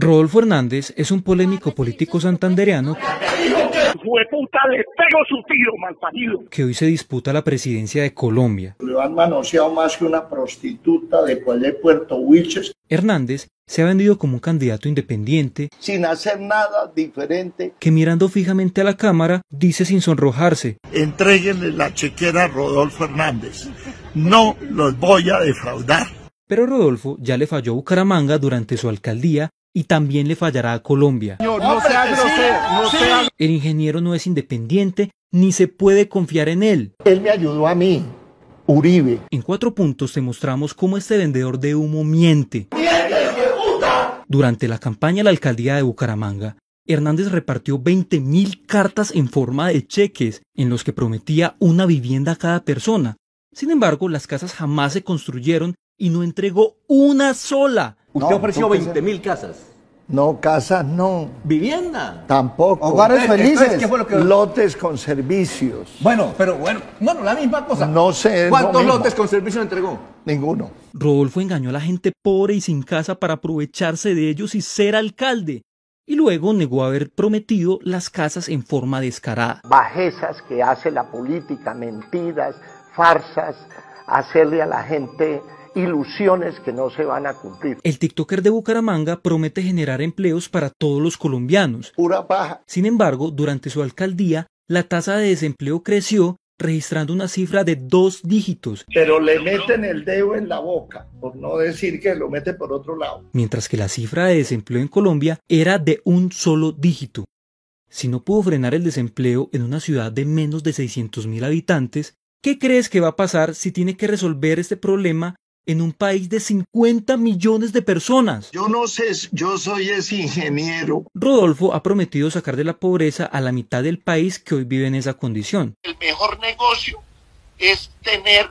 Rodolfo Hernández es un polémico político santandereano que hoy se disputa la presidencia de Colombia. Lo han manoseado más que una prostituta Puerto Wilches. Hernández se ha vendido como un candidato independiente, sin hacer nada diferente, que mirando fijamente a la cámara dice sin sonrojarse, entréguenle la chequera a Rodolfo Hernández, no los voy a defraudar. Pero Rodolfo ya le falló Bucaramanga durante su alcaldía y también le fallará a Colombia. El ingeniero no es independiente ni se puede confiar en él. Él me ayudó a mí, Uribe. En cuatro puntos te mostramos cómo este vendedor de humo miente. Durante la campaña a la alcaldía de Bucaramanga, Hernández repartió 20.000 cartas en forma de cheques, en los que prometía una vivienda a cada persona. Sin embargo, las casas jamás se construyeron y no entregó una sola. Usted ofreció 20 mil casas. No, casas no. Vivienda. Tampoco. Hogares felices. Lotes con servicios. Bueno, pero bueno, bueno, la misma cosa. No sé. ¿Cuántos lotes con servicios entregó? Ninguno. Rodolfo engañó a la gente pobre y sin casa para aprovecharse de ellos y ser alcalde. Y luego negó haber prometido las casas en forma descarada. Bajezas que hace la política, mentiras, farsas, hacerle a la gente ilusiones que no se van a cumplir. El TikToker de Bucaramanga promete generar empleos para todos los colombianos. Pura paja. Sin embargo, durante su alcaldía, la tasa de desempleo creció registrando una cifra de dos dígitos. Pero le meten el dedo en la boca, por no decir que lo mete por otro lado. Mientras que la cifra de desempleo en Colombia era de un solo dígito. Si no pudo frenar el desempleo en una ciudad de menos de 600.000 habitantes, ¿qué crees que va a pasar si tiene que resolver este problema en un país de 50 millones de personas. Yo no sé, yo soy ese ingeniero. Rodolfo ha prometido sacar de la pobreza a la mitad del país que hoy vive en esa condición. El mejor negocio es tener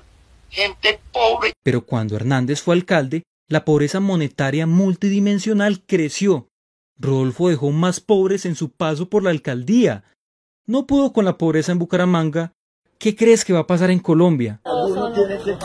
gente pobre. Pero cuando Hernández fue alcalde, la pobreza monetaria multidimensional creció. Rodolfo dejó más pobres en su paso por la alcaldía. No pudo con la pobreza en Bucaramanga. ¿Qué crees que va a pasar en Colombia? Pues,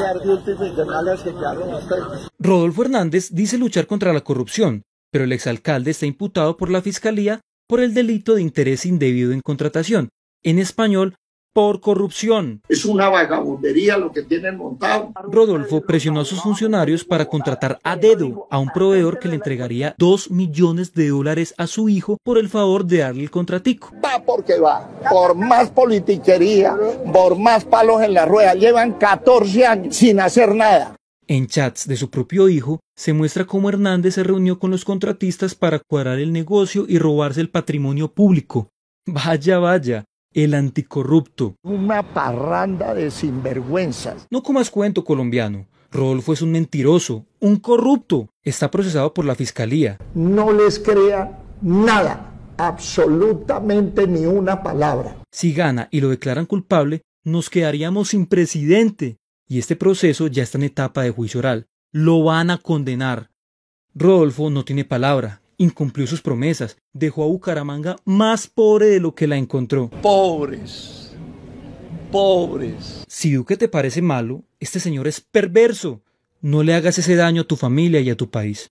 Rodolfo Hernández dice luchar contra la corrupción, pero el exalcalde está imputado por la Fiscalía por el delito de interés indebido en contratación, en español por corrupción. Es una vagabundería lo que tienen montado. Rodolfo presionó a sus funcionarios para contratar a dedo a un proveedor que le entregaría 2 millones de dólares a su hijo por el favor de darle el contratico. Va porque va, por más politiquería, por más palos en la rueda. Llevan 14 años sin hacer nada. En chats de su propio hijo, se muestra cómo Hernández se reunió con los contratistas para cuadrar el negocio y robarse el patrimonio público. Vaya, vaya, el anticorrupto. Una parranda de sinvergüenzas. No comas cuento colombiano. Rodolfo es un mentiroso, un corrupto. Está procesado por la fiscalía. No les crea nada, absolutamente ni una palabra. Si gana y lo declaran culpable, nos quedaríamos sin presidente. Y este proceso ya está en etapa de juicio oral. Lo van a condenar. Rodolfo no tiene palabra, incumplió sus promesas, dejó a Bucaramanga más pobre de lo que la encontró. Pobres, pobres. Si Duque te parece malo, este señor es perverso. No le hagas ese daño a tu familia y a tu país.